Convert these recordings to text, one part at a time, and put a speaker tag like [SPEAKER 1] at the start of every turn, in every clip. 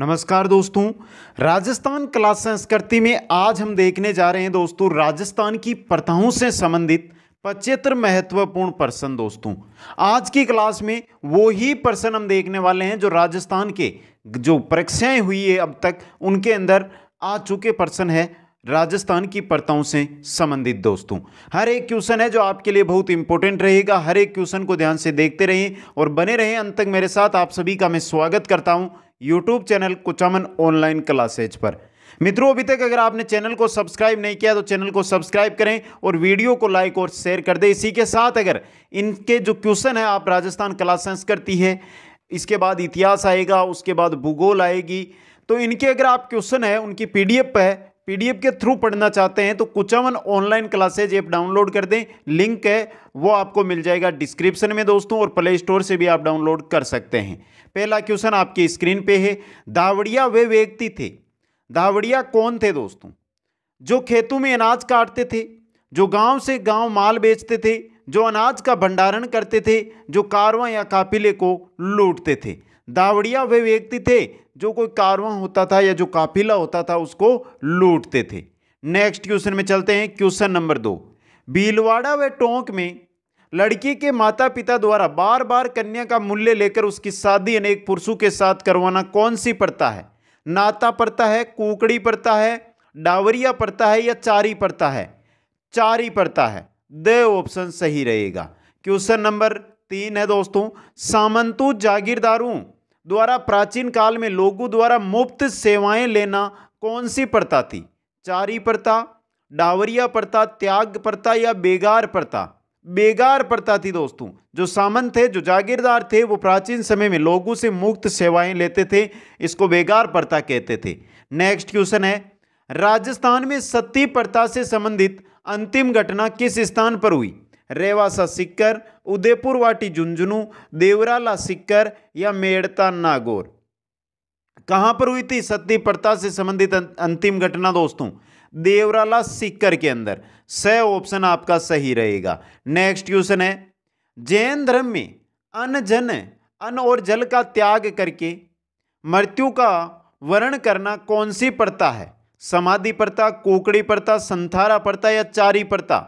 [SPEAKER 1] नमस्कार दोस्तों राजस्थान कला संस्कृति में आज हम देखने जा रहे हैं दोस्तों राजस्थान की प्रथाओं से संबंधित पचहत्तर महत्वपूर्ण प्रश्न दोस्तों आज की क्लास में वो ही प्रश्न हम देखने वाले हैं जो राजस्थान के जो परीक्षाएं हुई है अब तक उनके अंदर आ चुके प्रश्न है राजस्थान की परताओं से संबंधित दोस्तों हर एक क्वेश्चन है जो आपके लिए बहुत इंपॉर्टेंट रहेगा हर एक क्वेश्चन को ध्यान से देखते रहें और बने रहें अंत तक मेरे साथ आप सभी का मैं स्वागत करता हूं YouTube channel Kuchaman online classes पर मित्रों अभी तक अगर आपने चैनल को सब्सक्राइब नहीं किया तो चैनल को सब्सक्राइब करें और वीडियो को लाइक और शेयर कर दें इसी के साथ अगर इनके जो क्वेश्चन है आप राजस्थान कला संस्कृति है इसके बाद इतिहास आएगा उसके बाद भूगोल आएगी तो इनके अगर आप क्वेश्चन है उनकी पीडीएफ है पीडीएफ के थ्रू पढ़ना चाहते हैं तो Kuchaman online classes app download कर दें लिंक है वो आपको मिल जाएगा डिस्क्रिप्शन में दोस्तों और प्ले स्टोर से भी आप डाउनलोड कर सकते हैं पहला क्वेश्चन आपकी स्क्रीन पे है दावड़िया वे व्यक्ति थे दावड़िया कौन थे दोस्तों जो खेतों में अनाज काटते थे जो गाँव से गाँव माल बेचते थे जो अनाज का भंडारण करते थे जो कारवा या काफिले को लूटते थे दावड़िया वे व्यक्ति थे जो कोई कारवा होता था या जो काफिला होता था उसको लूटते थे नेक्स्ट क्वेश्चन में चलते हैं क्वेश्चन नंबर दो भीलवाड़ा व टोंक में लड़की के माता पिता द्वारा बार बार कन्या का मूल्य लेकर उसकी शादी अनेक पुरुषों के साथ करवाना कौन सी पड़ता है नाता पड़ता है कुकड़ी पड़ता है डावरिया पड़ता है या चारी पड़ता है चारी पड़ता है द ऑप्शन सही रहेगा क्वेश्चन नंबर तीन है दोस्तों सामंतु जागीरदारों द्वारा प्राचीन काल में लोगों द्वारा मुफ्त सेवाएं लेना कौन सी प्रथा थी चारी प्रथा डावरिया प्रथा त्याग प्रथा या बेगार प्रथा बेगार प्रथा थी दोस्तों जो सामंत थे जो जागीरदार थे वो प्राचीन समय में लोगों से मुक्त सेवाएं लेते थे इसको बेगार प्रथा कहते थे नेक्स्ट क्वेश्चन है राजस्थान में सती प्रथा से संबंधित अंतिम घटना किस स्थान पर हुई रेवासा सिक्कर उदयपुर वाटी झुंझुनू देवराला सिक्कर या मेड़ता नागौर कहाँ पर हुई थी सती प्रथा से संबंधित अं-, अंतिम घटना दोस्तों देवराला सिक्कर के अंदर स ऑप्शन आपका सही रहेगा नेक्स्ट क्वेश्चन है जैन धर्म में अन जन अन और जल का त्याग करके मृत्यु का वर्ण करना कौन सी प्रथा है समाधि प्रथा कोकड़ी प्रथा संथारा प्रथा या चारी प्रथा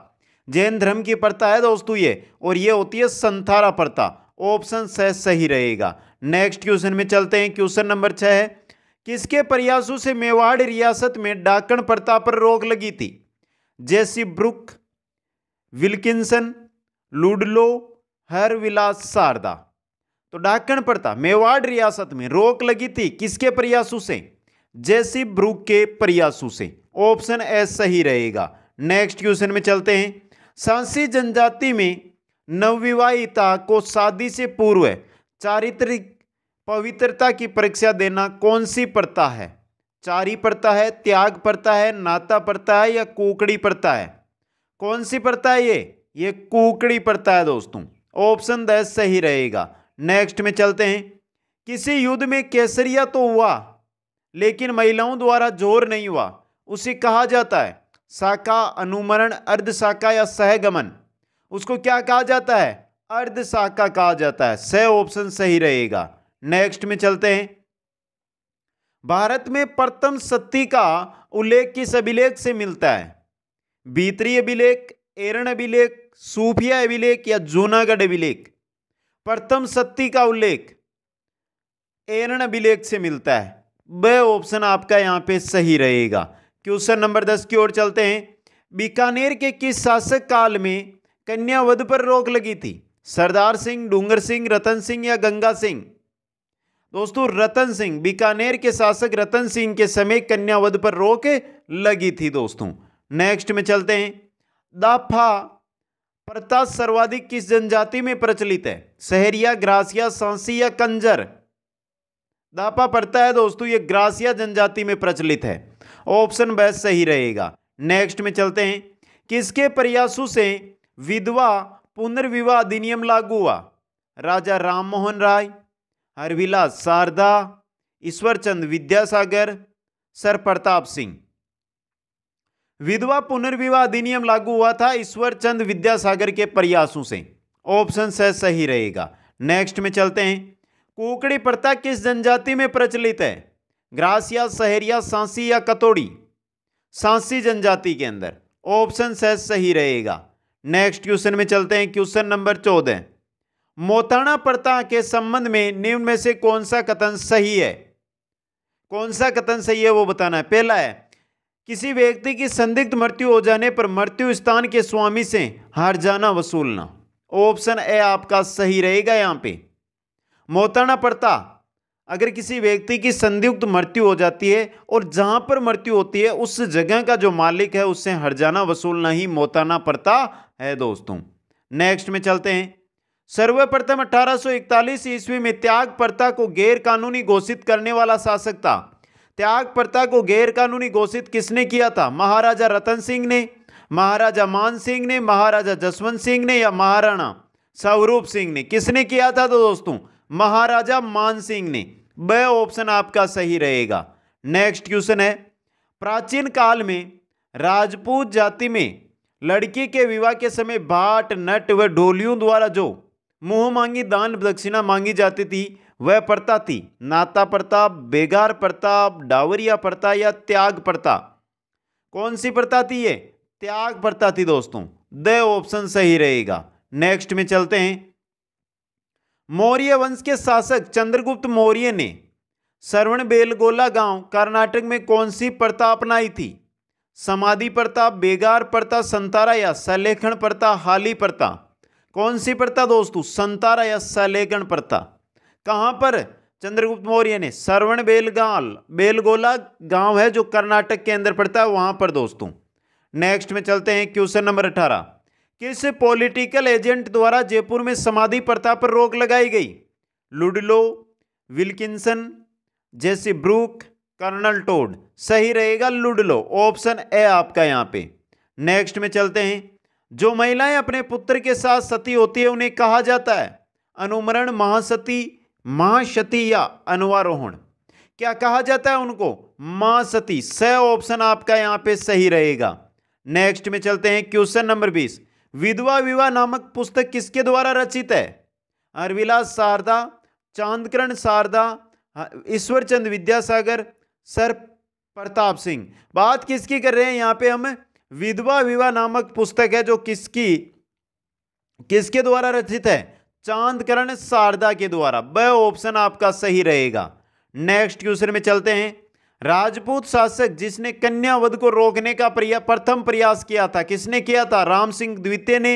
[SPEAKER 1] जैन धर्म की परता है दोस्तों ये और ये होती है संथारा परता ऑप्शन छः सही रहेगा नेक्स्ट क्वेश्चन में चलते हैं क्वेश्चन नंबर छः है किसके प्रयासों से मेवाड़ रियासत में डाकण प्रथा पर रोक लगी थी जेसी Brooke Wilkinson Ludlow Har Vilas Sarda तो डाकण प्रथा मेवाड़ रियासत में रोक लगी थी किसके प्रयासों से जेसी ब्रुक के प्रयासों से ऑप्शन ए सही रहेगा नेक्स्ट क्वेश्चन में चलते हैं सांसी जनजाति में नवविवाहिता को शादी से पूर्व चारित्रिक पवित्रता की परीक्षा देना कौन सी प्रथा है चारी प्रथा है त्याग प्रथा है नाता प्रथा है या कुकड़ी प्रथा है कौन सी प्रथा है ये ये कुकड़ी प्रथा है दोस्तों ऑप्शन दस सही रहेगा नेक्स्ट में चलते हैं किसी युद्ध में केसरिया तो हुआ लेकिन महिलाओं द्वारा जोर नहीं हुआ उसे कहा जाता है शाखा अनुमरण अर्ध शाखा या सहगमन उसको क्या कहा जाता है अर्ध शाखा कहा जाता है सह ऑप्शन सही रहेगा नेक्स्ट में चलते हैं भारत में प्रथम सत्ती का उल्लेख किस अभिलेख से मिलता है भीतरी अभिलेख एरण अभिलेख सूफिया अभिलेख या जूनागढ़ अभिलेख प्रथम सत्ती का उल्लेख एरण अभिलेख से मिलता है वह ऑप्शन आपका यहां पे सही रहेगा क्वेश्चन नंबर दस की ओर चलते हैं बीकानेर के किस शासक काल में कन्या वध पर रोक लगी थी सरदार सिंह डूंगर सिंह रतन सिंह या गंगा सिंह दोस्तों रतन सिंह बीकानेर के शासक रतन सिंह के समय कन्या वध पर रोक लगी थी दोस्तों नेक्स्ट में चलते हैं दाफा प्रथा सर्वाधिक किस जनजाति में प्रचलित है सहरिया ग्रासिया सांसी या कंजर दापा पड़ता है दोस्तों ये ग्रासिया जनजाति में प्रचलित है ऑप्शन ब सही रहेगा नेक्स्ट में चलते हैं किसके प्रयासों से विधवा पुनर्विवाह अधिनियम लागू हुआ राजा राममोहन राय हरविलास शारदा ईश्वरचंद विद्यासागर सर प्रताप सिंह विधवा पुनर्विवाह अधिनियम लागू हुआ था ईश्वरचंद विद्यासागर के प्रयासों से ऑप्शन से सही रहेगा नेक्स्ट में चलते हैं कुकड़ी प्रथा किस जनजाति में प्रचलित है ग्रासिया सहरिया सांसी या कतोड़ी सांसी जनजाति के अंदर ऑप्शन से सही रहेगा नेक्स्ट क्वेश्चन में चलते हैं क्वेश्चन नंबर चौदह मोताना प्रथा के संबंध में निम्न में से कौन सा कथन सही है कौन सा कथन सही है वो बताना है पहला है किसी व्यक्ति की संदिग्ध मृत्यु हो जाने पर मृत्यु स्थान के स्वामी से हार जाना वसूलना ऑप्शन ए आपका सही रहेगा यहां पे मोताना प्रथा अगर किसी व्यक्ति की संदिग्ध मृत्यु हो जाती है और जहाँ पर मृत्यु होती है उस जगह का जो मालिक है उससे हरजाना वसूलना ही मोताना पड़ता है दोस्तों नेक्स्ट में चलते हैं सर्वप्रथम 1841 ईस्वी में त्याग प्रथा को गैर कानूनी घोषित करने वाला शासक था त्याग प्रथा को गैर कानूनी घोषित किसने किया था महाराजा रतन सिंह ने महाराजा मान सिंह ने महाराजा जसवंत सिंह ने या महाराणा स्वरूप सिंह ने किसने किया था तो दोस्तों महाराजा मान सिंह ने वह ऑप्शन आपका सही रहेगा नेक्स्ट क्वेश्चन है प्राचीन काल में राजपूत जाति में लड़की के विवाह के समय बाट नट व ढोलियों द्वारा जो मुंह मांगी दान दक्षिणा मांगी जाती थी वह प्रता थी नाता प्रथा बेगार प्रथा डावरिया पड़ता या त्याग प्रथा कौन सी प्रता थी ये त्याग प्रता थी दोस्तों द ऑप्शन सही रहेगा नेक्स्ट में चलते हैं मौर्य वंश के शासक चंद्रगुप्त मौर्य ने श्रवण बेलगोला गांव कर्नाटक में कौन सी प्रथा अपनाई थी समाधि प्रथा बेगार प्रथा संतारा या सलेखण प्रथा हाली प्रथा कौन सी प्रथा दोस्तों संतारा या सलेखन प्रथा कहाँ पर चंद्रगुप्त मौर्य ने श्रवण बेलगाल बेलगोला गांव है जो कर्नाटक के अंदर पड़ता है वहाँ पर दोस्तों नेक्स्ट में चलते हैं क्वेश्चन नंबर अठारह किस पॉलिटिकल एजेंट द्वारा जयपुर में समाधि प्रथा पर रोक लगाई गई लुडलो विल्किंसन जैसी ब्रूक कर्नल टोड सही रहेगा लुडलो ऑप्शन ए आपका यहाँ पे नेक्स्ट में चलते हैं जो महिलाएं अपने पुत्र के साथ सती होती है उन्हें कहा जाता है अनुमरण महासती महाशती या अनुवारोहण क्या कहा जाता है उनको महासती स ऑप्शन आपका यहाँ पे सही रहेगा नेक्स्ट में चलते हैं क्वेश्चन नंबर बीस विधवा विवाह नामक पुस्तक किसके द्वारा रचित है हरविलास शारदा चांदकरण शारदा ईश्वरचंद विद्यासागर सर प्रताप सिंह बात किसकी कर रहे हैं यहाँ पे हम विधवा विवाह नामक पुस्तक है जो किसकी किसके द्वारा रचित है चांदकरण शारदा के द्वारा ब ऑप्शन आपका सही रहेगा नेक्स्ट क्वेश्चन में चलते हैं राजपूत शासक जिसने कन्यावध को रोकने का प्रया प्रथम प्रयास किया था किसने किया था राम सिंह द्वितीय ने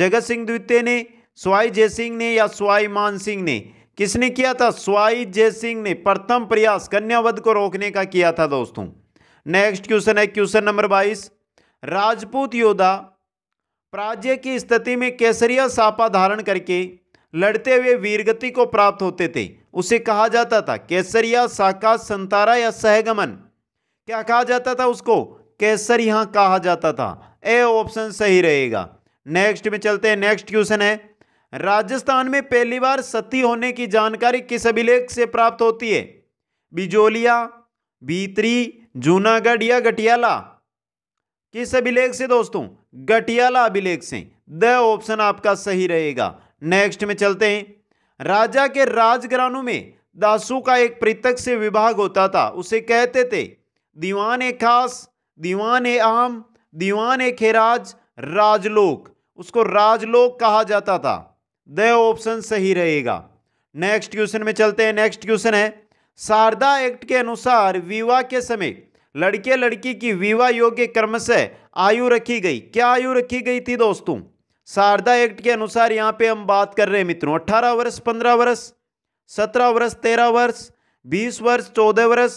[SPEAKER 1] जगत सिंह द्वितीय ने स्वाई जयसिंह ने या स्वाई मान सिंह ने किसने किया था स्वाई जय सिंह ने प्रथम प्रयास कन्यावध को रोकने का किया था दोस्तों नेक्स्ट क्वेश्चन है क्वेश्चन नंबर बाईस राजपूत योद्धा प्राज्य की स्थिति में केसरिया सापा धारण करके लड़ते हुए वीरगति को प्राप्त होते थे उसे कहा जाता था या साका संतारा या सहगमन क्या कहा जाता था उसको केसर यहां कहा जाता था ए ऑप्शन सही रहेगा नेक्स्ट में चलते हैं नेक्स्ट क्वेश्चन है राजस्थान में पहली बार सती होने की जानकारी किस अभिलेख से प्राप्त होती है बिजोलिया भीतरी जूनागढ़ या गटियाला किस अभिलेख से दोस्तों गटियाला अभिलेख से द ऑप्शन आपका सही रहेगा नेक्स्ट में चलते हैं राजा के राजघरानों में दासों का एक पृथक से विभाग होता था उसे कहते थे दीवान ए खास दीवान ए आम दीवान ए खेराज राजलोक उसको राजलोक कहा जाता था द ऑप्शन सही रहेगा नेक्स्ट क्वेश्चन में चलते हैं नेक्स्ट क्वेश्चन है शारदा एक्ट के अनुसार विवाह के समय लड़के लड़की की विवाह योग्य क्रम से आयु रखी गई क्या आयु रखी गई थी दोस्तों शारदा एक्ट के अनुसार यहाँ पे हम बात कर रहे हैं मित्रों अट्ठारह वर्ष पंद्रह वर्ष सत्रह वर्ष तेरह वर्ष बीस वर्ष चौदह वर्ष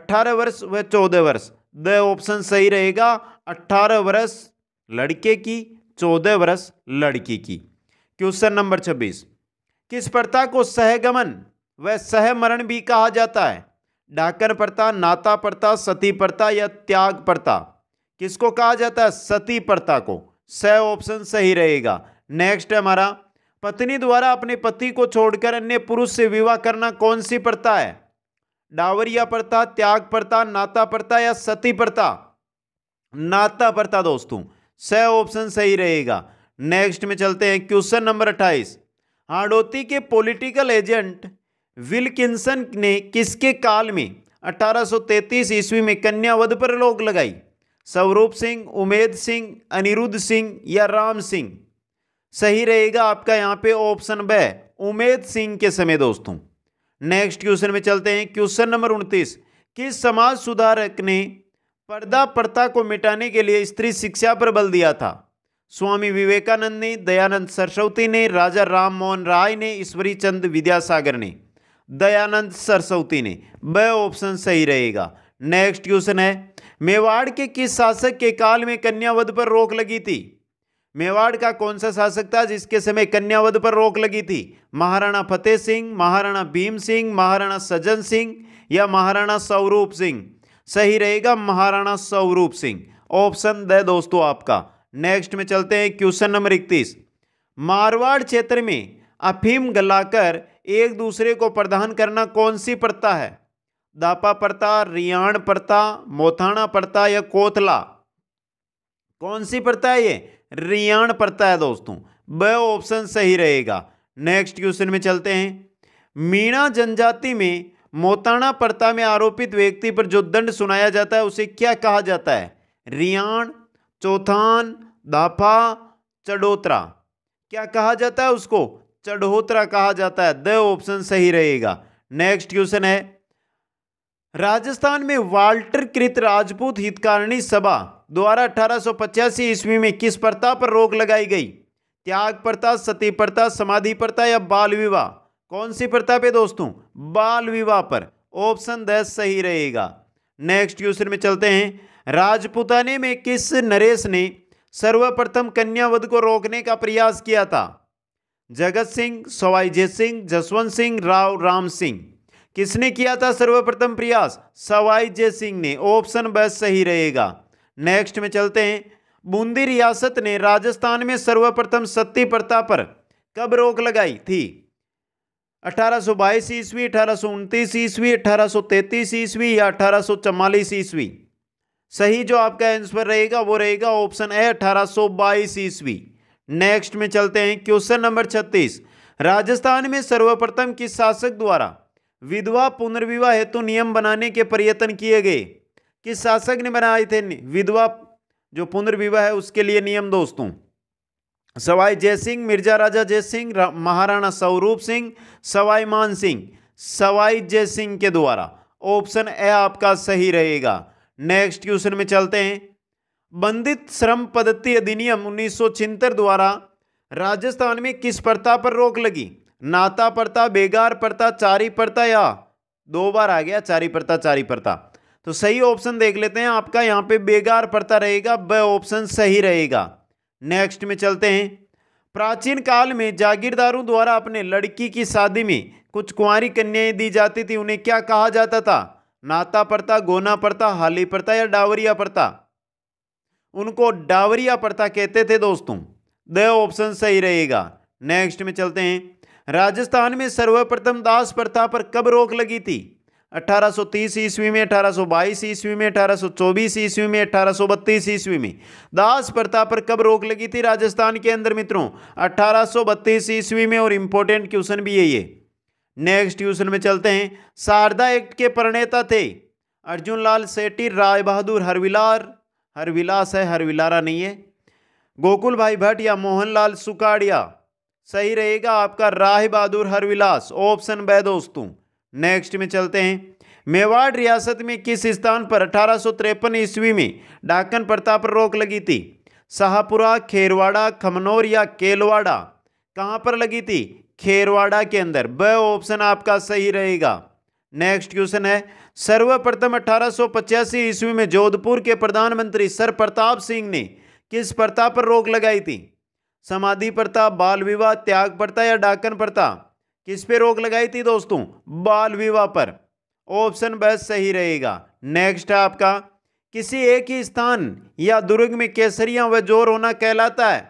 [SPEAKER 1] अट्ठारह वर्ष व चौदह वर्ष द ऑप्शन सही रहेगा अट्ठारह वर्ष लड़के की चौदह वर्ष लड़की की क्वेश्चन नंबर छब्बीस किस प्रथा को सहगमन व सहमरण भी कहा जाता है डाकर प्रथा नाता प्रथा सती प्रथा या त्याग प्रथा किसको कहा जाता है सती प्रथा को स ऑप्शन सही रहेगा नेक्स्ट है हमारा पत्नी द्वारा अपने पति को छोड़कर अन्य पुरुष से विवाह करना कौन सी प्रथा है डावरिया प्रथा त्याग प्रथा नाता प्रथा या सती प्रथा नाता प्रथा दोस्तों स ऑप्शन सही रहेगा नेक्स्ट में चलते हैं क्वेश्चन नंबर अट्ठाईस हाडोती के पॉलिटिकल एजेंट विलकिंसन ने किसके काल में 1833 ईस्वी में कन्यावध पर रोक लगाई स्वरूप सिंह उमेद सिंह अनिरुद्ध सिंह या राम सिंह सही रहेगा आपका यहाँ पे ऑप्शन ब उमेद सिंह के समय दोस्तों नेक्स्ट क्वेश्चन में चलते हैं क्वेश्चन नंबर उनतीस किस समाज सुधारक ने पर्दा प्रथा को मिटाने के लिए स्त्री शिक्षा पर बल दिया था स्वामी विवेकानंद ने दयानंद सरस्वती ने राजा राम मोहन राय ने ईश्वरी चंद विद्यासागर ने दयानंद सरस्वती ने वह ऑप्शन सही रहेगा नेक्स्ट क्वेश्चन है मेवाड़ के किस शासक के काल में कन्यावध पर रोक लगी थी मेवाड़ का कौन सा शासक था जिसके समय कन्यावध पर रोक लगी थी महाराणा फतेह सिंह महाराणा भीम सिंह महाराणा सज्जन सिंह या महाराणा स्वरूप सिंह सही रहेगा महाराणा स्वरूप सिंह ऑप्शन दे दोस्तों आपका नेक्स्ट में चलते हैं क्वेश्चन नंबर इकतीस मारवाड़ क्षेत्र में अफीम गलाकर एक दूसरे को प्रदान करना कौन सी प्रथा है दापा परता रियाण पड़ता मोथाना पड़ता या कोथला कौन सी परता है ये रियाण पड़ता है दोस्तों ब ऑप्शन सही रहेगा नेक्स्ट क्वेश्चन में चलते हैं मीणा जनजाति में मोताना परता में आरोपित व्यक्ति पर जो दंड सुनाया जाता है उसे क्या कहा जाता है रियाण चौथान दाफा चढ़ोतरा क्या कहा जाता है उसको चढ़ोतरा कहा जाता है द ऑप्शन सही रहेगा नेक्स्ट क्वेश्चन है राजस्थान में वाल्टर कृत राजपूत हितकारिणी सभा द्वारा अठारह ईस्वी में किस प्रथा पर रोक लगाई गई त्याग प्रथा सती प्रथा समाधि प्रथा या बाल विवाह कौन सी प्रथा पे दोस्तों बाल विवाह पर ऑप्शन दस सही रहेगा नेक्स्ट क्वेश्चन में चलते हैं राजपुताने में किस नरेश ने सर्वप्रथम कन्यावध को रोकने का प्रयास किया था जगत सिंह सवाईजय सिंह जसवंत सिंह राव राम सिंह किसने किया था सर्वप्रथम प्रयास सवाई जय सिंह ने ऑप्शन बस सही रहेगा नेक्स्ट में चलते हैं बूंदी रियासत ने राजस्थान में सर्वप्रथम सत्ती प्रथा पर कब रोक लगाई थी 1822 सौ बाईस ईस्वी अठारह सौ उनतीस ईस्वी अठारह सो तैतीस ईस्वी या अठारह सो चवालीस ईस्वी सही जो आपका आंसर रहेगा वो रहेगा ऑप्शन ए अठारह सौ बाईस ईस्वी नेक्स्ट में चलते हैं क्वेश्चन नंबर छत्तीस राजस्थान में सर्वप्रथम किस शासक द्वारा विधवा पुनर्विवाह हेतु तो नियम बनाने के प्रयत्न किए गए किस शासक ने बनाए थे विधवा जो पुनर्विवाह है उसके लिए नियम दोस्तों सवाई जय सिंह मिर्जा राजा जय सिंह महाराणा स्वरूप सिंह सवाई मान सिंह सवाई जय सिंह के द्वारा ऑप्शन ए आपका सही रहेगा नेक्स्ट क्वेश्चन में चलते हैं बंधित श्रम पद्धति अधिनियम उन्नीस द्वारा राजस्थान में किस प्रथा पर रोक लगी नाता पड़ता बेगार पड़ता चारी पड़ता या दो बार आ गया चारी पड़ता चारी पड़ता तो सही ऑप्शन देख लेते हैं आपका यहाँ पे बेगार पड़ता रहेगा ब ऑप्शन सही रहेगा नेक्स्ट में चलते हैं प्राचीन काल में जागीरदारों द्वारा अपने लड़की की शादी में कुछ कुंवारी कन्याएं दी जाती थी उन्हें क्या कहा जाता था नाता पड़ता गोना पड़ता हाली पड़ता या डावरिया पड़ता उनको डावरिया पड़ता कहते थे दोस्तों द ऑप्शन सही रहेगा नेक्स्ट में चलते हैं राजस्थान में सर्वप्रथम दास प्रथा पर कब रोक लगी थी 1830 ईस्वी में 1822 ईस्वी में 1824 ईस्वी में 1832 ईस्वी में दास प्रथा पर कब रोक लगी थी राजस्थान के अंदर मित्रों 1832 ईस्वी में और इम्पोर्टेंट क्वेश्चन भी है ये नेक्स्ट क्वेश्चन में चलते हैं शारदा एक्ट के प्रणेता थे अर्जुन लाल सेठी राय बहादुर हरविलार हरविलास है हरविलारा नहीं है गोकुल भाई भट्ट या मोहनलाल सुकाड़िया सही रहेगा आपका राह बहादुर हरविलास ऑप्शन ब दोस्तों नेक्स्ट में चलते हैं मेवाड़ रियासत में किस स्थान पर अठारह ईस्वी में डाकन प्रथा पर रोक लगी थी शाहपुरा खेरवाड़ा खमनौर या केलवाड़ा कहाँ पर लगी थी खेरवाड़ा के अंदर ब ऑप्शन आपका सही रहेगा नेक्स्ट क्वेश्चन है सर्वप्रथम अठारह ईस्वी में जोधपुर के प्रधानमंत्री सर प्रताप सिंह ने किस प्रथा पर रोक लगाई थी समाधि प्रथा बाल विवाह त्याग प्रथा या डाकन प्रथा किस पे रोक लगाई थी दोस्तों बाल विवाह पर ऑप्शन बस सही रहेगा नेक्स्ट है आपका किसी एक ही स्थान या दुर्ग में केसरिया व जोर होना कहलाता है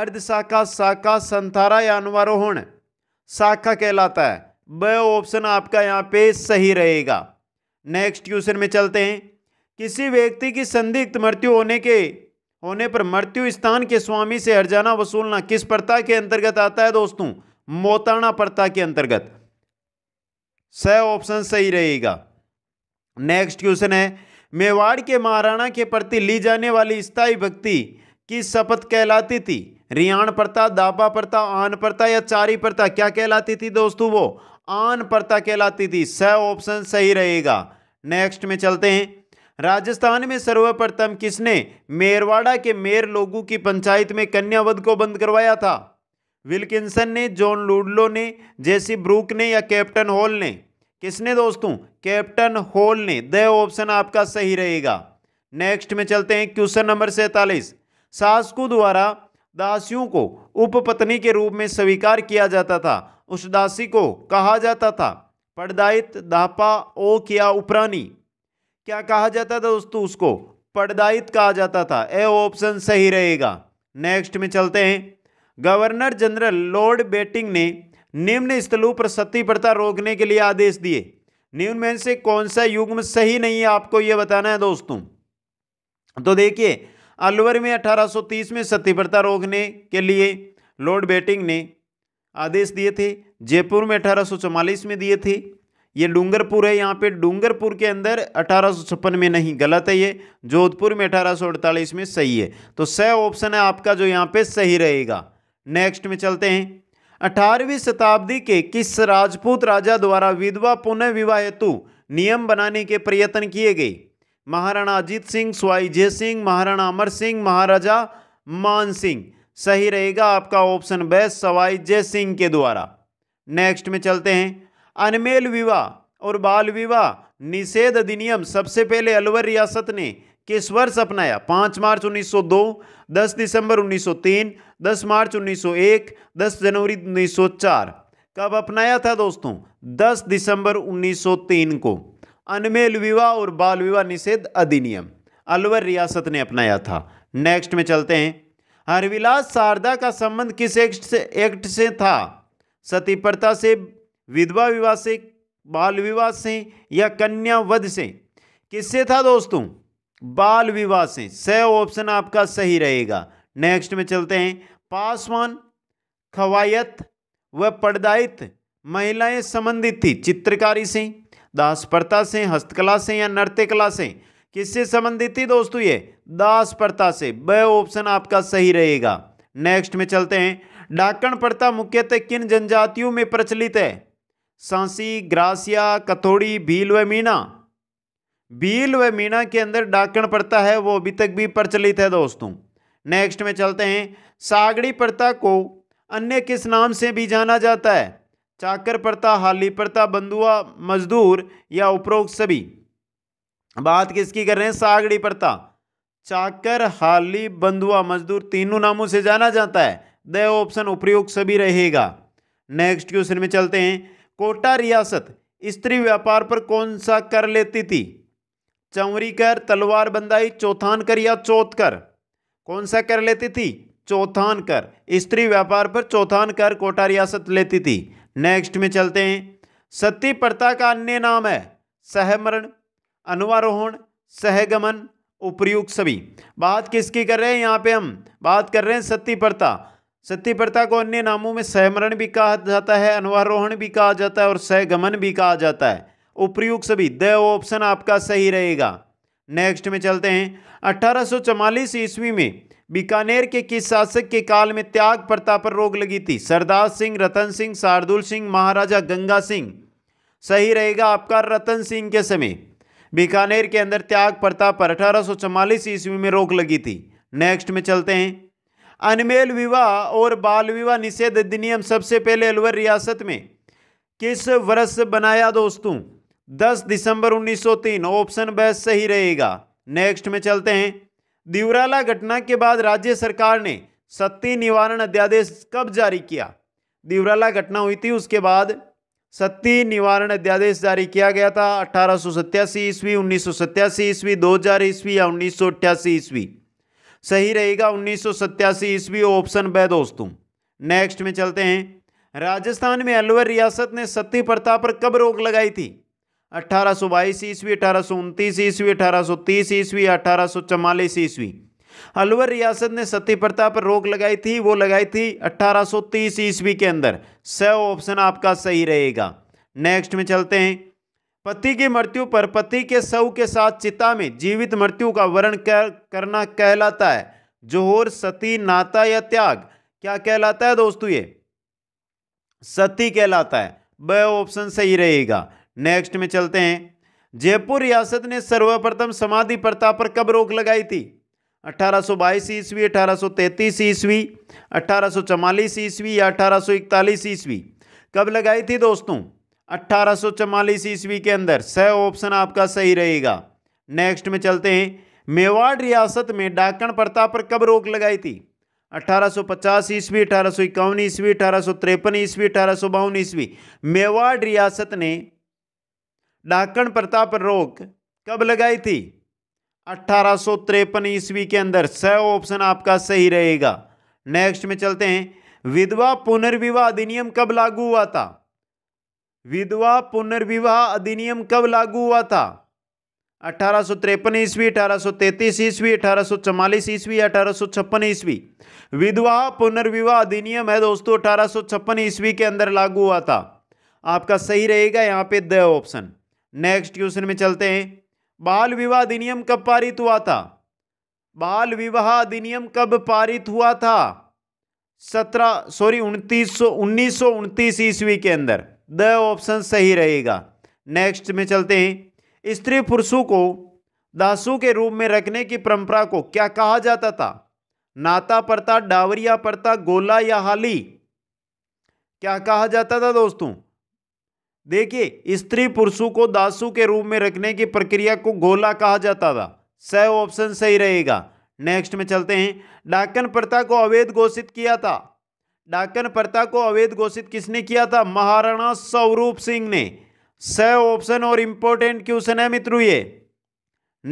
[SPEAKER 1] अर्ध शाखा शाखा संथारा या अनुवारोहण शाखा कहलाता है वह ऑप्शन आपका यहाँ पे सही रहेगा नेक्स्ट क्वेश्चन में चलते हैं किसी व्यक्ति की संदिग्ध मृत्यु होने के होने पर मृत्यु स्थान के स्वामी से हरजाना वसूलना किस प्रता के अंतर्गत आता है दोस्तों मोताना प्रता के अंतर्गत स ऑप्शन सही रहेगा नेक्स्ट क्वेश्चन है मेवाड़ के महाराणा के प्रति ली जाने वाली स्थायी भक्ति की शपथ कहलाती थी रियाण प्रता दाबा प्रता आन प्रता या चारी प्रता क्या कहलाती थी दोस्तों वो आन प्रता कहलाती थी स ऑप्शन सही रहेगा नेक्स्ट में चलते हैं राजस्थान में सर्वप्रथम किसने मेरवाड़ा के मेयर लोगों की पंचायत में कन्यावध को बंद करवाया था विल्किंसन ने जॉन लूडलो ने जेसी ब्रूक ने या कैप्टन हॉल ने किसने दोस्तों कैप्टन हॉल ने द ऑप्शन आपका सही रहेगा नेक्स्ट में चलते हैं क्वेश्चन नंबर सैतालीस शासकों द्वारा दासियों को उपपत्नी के रूप में स्वीकार किया जाता था उस दासी को कहा जाता था पड़दायित दापा ओ किया उपरानी क्या कहा जाता था दोस्तों उसको पर्दायित कहा जाता था ए ऑप्शन सही रहेगा नेक्स्ट में चलते हैं गवर्नर जनरल लॉर्ड बेटिंग ने निम्न स्थलों पर सती प्रथा रोकने के लिए आदेश दिए निम्न में से कौन सा युग्म सही नहीं है आपको ये बताना है दोस्तों तो देखिए अलवर में 1830 में सती प्रथा रोकने के लिए लॉर्ड बेटिंग ने आदेश दिए थे जयपुर में अठारह में दिए थे ये डूंगरपुर है यहाँ पे डूंगरपुर के अंदर अठारह में नहीं गलत है ये जोधपुर में अठारह में सही है तो स ऑप्शन है आपका जो यहाँ पे सही रहेगा नेक्स्ट में चलते हैं अठारहवीं शताब्दी के किस राजपूत राजा द्वारा विधवा पुनः विवाह हेतु नियम बनाने के प्रयत्न किए गए महाराणा अजीत सिंह स्वाई जय सिंह महाराणा अमर सिंह महाराजा मान सिंह सही रहेगा आपका ऑप्शन बेस्ट सवाई जय सिंह के द्वारा नेक्स्ट में चलते हैं अनमेल विवाह और बाल विवाह निषेध अधिनियम सबसे पहले अलवर रियासत ने किस वर्ष अपनाया पाँच मार्च 1902, 10 दिसंबर 1903, 10 मार्च 1901, 10 जनवरी 1904 कब अपनाया था दोस्तों 10 दिसंबर 1903 को अनमेल विवाह और बाल विवाह निषेध अधिनियम अलवर रियासत ने अपनाया था नेक्स्ट में चलते हैं हरविलास शारदा का संबंध किस एक्ट से एक्ट से था सती प्रथा से विधवा विवाह से बाल विवाह से या कन्या वध से किससे था दोस्तों बाल विवाह से स ऑप्शन आपका सही रहेगा नेक्स्ट में चलते हैं पासवान खवायत व पर्दायित महिलाएं संबंधित थी चित्रकारी से दासप्रथा से हस्तकला से या नृत्य कला से किससे संबंधित थी दोस्तों ये दास प्रथा से ब ऑप्शन आपका सही रहेगा नेक्स्ट में चलते हैं डाकण प्रथा मुख्यतः किन जनजातियों में प्रचलित है सांसी ग्रासिया कथोड़ी भील व मीना भील व मीना के अंदर डाकण पड़ता है वो अभी तक भी प्रचलित है दोस्तों नेक्स्ट में चलते हैं सागड़ी पड़ता को अन्य किस नाम से भी जाना जाता है चाकर पड़ता हाली पड़ता बंधुआ मजदूर या उपरोक्त सभी बात किसकी कर रहे हैं सागड़ी पड़ता चाकर हाली बंधुआ मजदूर तीनों नामों से जाना जाता है द ऑप्शन उपयुक्त सभी रहेगा नेक्स्ट क्वेश्चन में चलते हैं कोटा रियासत स्त्री व्यापार पर कौन सा कर लेती थी चौरी कर तलवार बंदाई चौथान कर या चौथ कर कौन सा कर लेती थी चौथान कर स्त्री व्यापार पर चौथान कर कोटा रियासत लेती थी नेक्स्ट में चलते हैं सती प्रथा का अन्य नाम है सहमरण अनुवारोहण सहगमन उपयुक्त सभी बात किसकी कर रहे हैं यहाँ पे हम बात कर रहे हैं सती प्रथा सत्यप्रता को अन्य नामों में सहमरण भी कहा जाता है अनुवारोहण भी कहा जाता है और सहगमन भी कहा जाता है उपयुक्त सभी द ऑप्शन आपका सही रहेगा नेक्स्ट में चलते हैं अठारह ईस्वी में बीकानेर के किस शासक के काल में त्याग प्रथा पर रोक लगी थी सरदार सिंह रतन सिंह शार्दुल सिंह महाराजा गंगा सिंह सही रहेगा आपका रतन सिंह के समय बीकानेर के अंदर त्याग प्रथा पर अठारह ईस्वी में रोक लगी थी नेक्स्ट में चलते हैं अनमेल विवाह और बाल विवाह निषेध अधिनियम सबसे पहले अलवर रियासत में किस वर्ष बनाया दोस्तों 10 दिसंबर 1903 ऑप्शन ब सही रहेगा नेक्स्ट में चलते हैं दिवराला घटना के बाद राज्य सरकार ने सत्ती निवारण अध्यादेश कब जारी किया दिवराला घटना हुई थी उसके बाद सत्ती निवारण अध्यादेश जारी किया गया था अठारह सौ ईस्वी उन्नीस सौ ईस्वी दो हजार ईस्वी या उन्नीस सौ ईस्वी सही रहेगा उन्नीस सौ सत्तासी ईस्वी ऑप्शन ब दोस्तों नेक्स्ट में चलते हैं राजस्थान में अलवर रियासत ने सती प्रथा पर कब रोक लगाई थी अट्ठारह सौ बाईस ईस्वी अठारह सौ उनतीस ईस्वी अठारह सौ तीस ईस्वी अठारह सौ चवालीस ईस्वी अलवर रियासत ने सती प्रथा पर रोक लगाई थी वो लगाई थी 1830 ईस्वी के अंदर स ऑप्शन आपका सही रहेगा नेक्स्ट में चलते हैं पति की मृत्यु पर पति के शव के साथ चिता में जीवित मृत्यु का वर्ण करना कहलाता है जोहर सती नाता या त्याग क्या कहलाता है दोस्तों ये सती कहलाता है ब ऑप्शन सही रहेगा नेक्स्ट में चलते हैं जयपुर रियासत ने सर्वप्रथम समाधि प्रथा पर कब रोक लगाई थी 1822 ईस्वी 1833 ईस्वी 1844 ईस्वी या 1841 ईस्वी कब लगाई थी दोस्तों अट्ठारह ईस्वी के अंदर स ऑप्शन आपका सही रहेगा नेक्स्ट में चलते हैं मेवाड़ रियासत में डाकण प्रथा पर कब रोक लगाई थी 1850 ईस्वी अठारह सौ इक्यावन ईस्वी अठारह सौ तिरपन ईस्वी अठारह सौ बावन ईस्वी मेवाड़ रियासत ने डाकण प्रथा पर रोक कब लगाई थी अठारह सौ तिरपन ईस्वी के अंदर स ऑप्शन आपका सही रहेगा नेक्स्ट में चलते हैं विधवा पुनर्विवाह अधिनियम कब लागू हुआ था विधवा पुनर्विवाह अधिनियम कब लागू हुआ था अठारह सौ त्रेपन ईस्वी अठारह सौ तैतीस ईस्वी अठारह सौ चवालीस ईस्वी अठारह सौ छप्पन ईस्वी विधवा पुनर्विवाह अधिनियम है दोस्तों अठारह सो छप्पन ईस्वी के अंदर लागू हुआ था आपका सही रहेगा यहाँ पे द ऑप्शन नेक्स्ट क्वेश्चन में चलते हैं बाल विवाह अधिनियम कब पारित हुआ था बाल विवाह अधिनियम कब पारित हुआ था सत्रह सॉरी उनतीस सौ उन्नीस सौ उनतीस ईस्वी के अंदर द ऑप्शन सही रहेगा नेक्स्ट में चलते हैं स्त्री पुरुषों को दासों के रूप में रखने की परंपरा को क्या कहा जाता था नाता प्रथा डावरिया परता गोला या हाली क्या कहा जाता था दोस्तों देखिए स्त्री पुरुषों को दासों के रूप में रखने की प्रक्रिया को गोला कहा जाता था सह ऑप्शन सही रहेगा नेक्स्ट में चलते हैं डाकन प्रथा को अवैध घोषित किया था डाकन प्रथा को अवैध घोषित किसने किया था महाराणा स्वरूप सिंह ने स ऑप्शन और इंपॉर्टेंट क्वेश्चन है मित्रों ये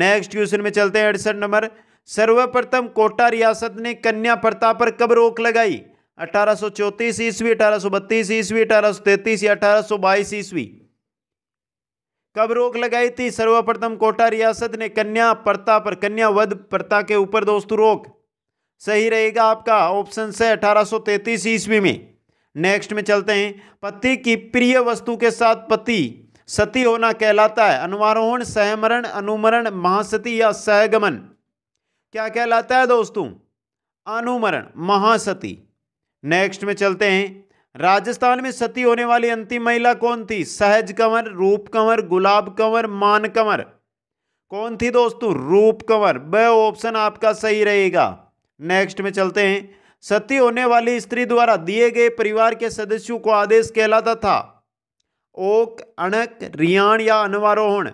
[SPEAKER 1] नेक्स्ट क्वेश्चन में चलते हैं अड़सठ नंबर सर्वप्रथम कोटा रियासत ने कन्या प्रथा पर कब रोक लगाई अठारह सो चौतीस ईस्वी अठारह सो बत्तीस ईस्वी अठारह सो तैतीस या अठारह सो बाईस ईस्वी कब रोक लगाई थी सर्वप्रथम कोटा रियासत ने कन्या प्रथा पर कन्या वध प्रथा के ऊपर दोस्तों रोक सही रहेगा आपका ऑप्शन से 1833 ईस्वी में नेक्स्ट में चलते हैं पति की प्रिय वस्तु के साथ पति सती होना कहलाता है अनुमारोहण सहमरण अनुमरण महासती या सहगमन क्या कहलाता है दोस्तों अनुमरण महासती नेक्स्ट में चलते हैं राजस्थान में सती होने वाली अंतिम महिला कौन थी सहज कंवर रूप कंवर गुलाब कंवर मान कंवर कौन थी दोस्तों रूप कंवर वह ऑप्शन आपका सही रहेगा नेक्स्ट में चलते हैं सती होने वाली स्त्री द्वारा दिए गए परिवार के सदस्यों को आदेश कहलाता था ओक अणक रियाण या अनवारोहण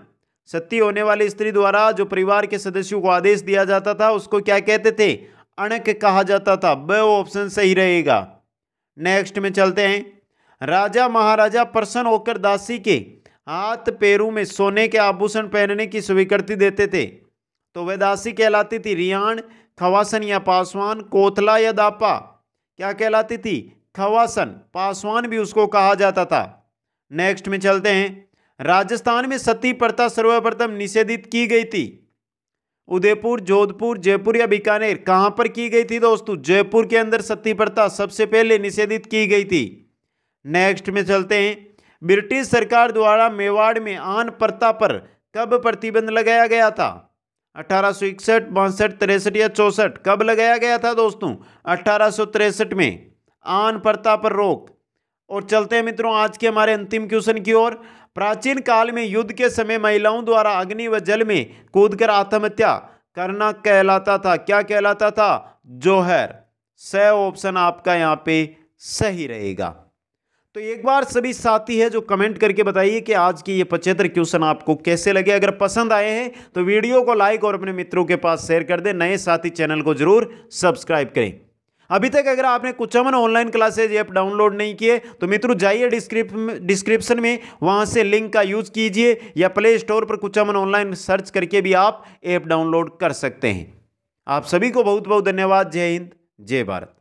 [SPEAKER 1] सती होने वाली स्त्री द्वारा जो परिवार के सदस्यों को आदेश दिया जाता था उसको क्या कहते थे अणक कहा जाता था ब ऑप्शन सही रहेगा नेक्स्ट में चलते हैं राजा महाराजा प्रसन्न होकर दासी के हाथ पैरों में सोने के आभूषण पहनने की स्वीकृति देते थे तो वह दासी कहलाती थी रियाण खवासन या पासवान कोथला या दापा क्या कहलाती थी खवासन पासवान भी उसको कहा जाता था नेक्स्ट में चलते हैं राजस्थान में सती प्रथा सर्वप्रथम निषेधित की गई थी उदयपुर जोधपुर जयपुर या बीकानेर कहाँ पर की गई थी दोस्तों जयपुर के अंदर सती प्रथा सबसे पहले निषेधित की गई थी नेक्स्ट में चलते हैं ब्रिटिश सरकार द्वारा मेवाड़ में आन प्रथा पर कब प्रतिबंध लगाया गया था अठारह सौ इकसठ बासठ तिरसठ या चौंसठ कब लगाया गया था दोस्तों अठारह सौ तिरसठ में आन प्रता पर रोक और चलते हैं मित्रों आज के हमारे अंतिम क्वेश्चन की ओर प्राचीन काल में युद्ध के समय महिलाओं द्वारा अग्नि व जल में कूदकर आत्महत्या करना कहलाता था क्या कहलाता था जोहर स ऑप्शन आपका यहाँ पे सही रहेगा तो एक बार सभी साथी है जो कमेंट करके बताइए कि आज की ये पचहत्तर क्वेश्चन आपको कैसे लगे अगर पसंद आए हैं तो वीडियो को लाइक और अपने मित्रों के पास शेयर कर दें नए साथी चैनल को जरूर सब्सक्राइब करें अभी तक अगर आपने Aman online classes app download नहीं किए तो मित्रों जाइए डिस्क्रिप डिस्क्रिप्शन में वहाँ से लिंक का यूज़ कीजिए या प्ले स्टोर पर अमन ऑनलाइन सर्च करके भी आप ऐप डाउनलोड कर सकते हैं आप सभी को बहुत बहुत धन्यवाद जय हिंद जय भारत